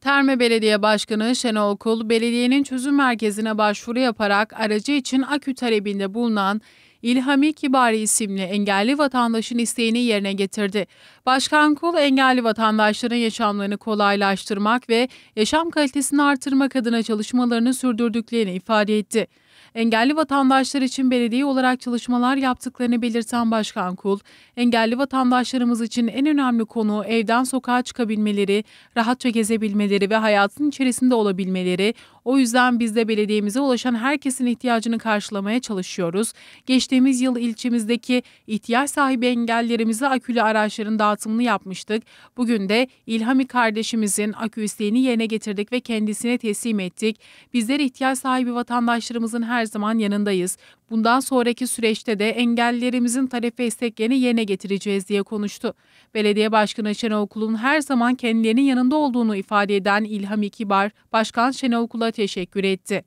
Terme Belediye Başkanı Şenol Kul, belediyenin çözüm merkezine başvuru yaparak aracı için akü talebinde bulunan İlhami Kibari isimli engelli vatandaşın isteğini yerine getirdi. Başkan Kul, engelli vatandaşların yaşamlarını kolaylaştırmak ve yaşam kalitesini artırmak adına çalışmalarını sürdürdüklerini ifade etti. Engelli vatandaşlar için belediye olarak çalışmalar yaptıklarını belirten Başkan Kul, engelli vatandaşlarımız için en önemli konu evden sokağa çıkabilmeleri, rahatça gezebilmeleri ve hayatın içerisinde olabilmeleri, o yüzden biz de belediyemize ulaşan herkesin ihtiyacını karşılamaya çalışıyoruz. Geçtiğimiz yıl ilçemizdeki ihtiyaç sahibi engellerimize akülü araçların dağıtımını yapmıştık. Bugün de İlhami kardeşimizin akü isteğini yerine getirdik ve kendisine teslim ettik. Bizler ihtiyaç sahibi vatandaşlarımızın her zaman yanındayız. Bundan sonraki süreçte de engellerimizin talep ve isteklerini yerine getireceğiz diye konuştu. Belediye Başkanı Şenol Kul'un her zaman kendilerinin yanında olduğunu ifade eden İlhami Kibar, Başkan Şenol Kul'a teşekkür etti.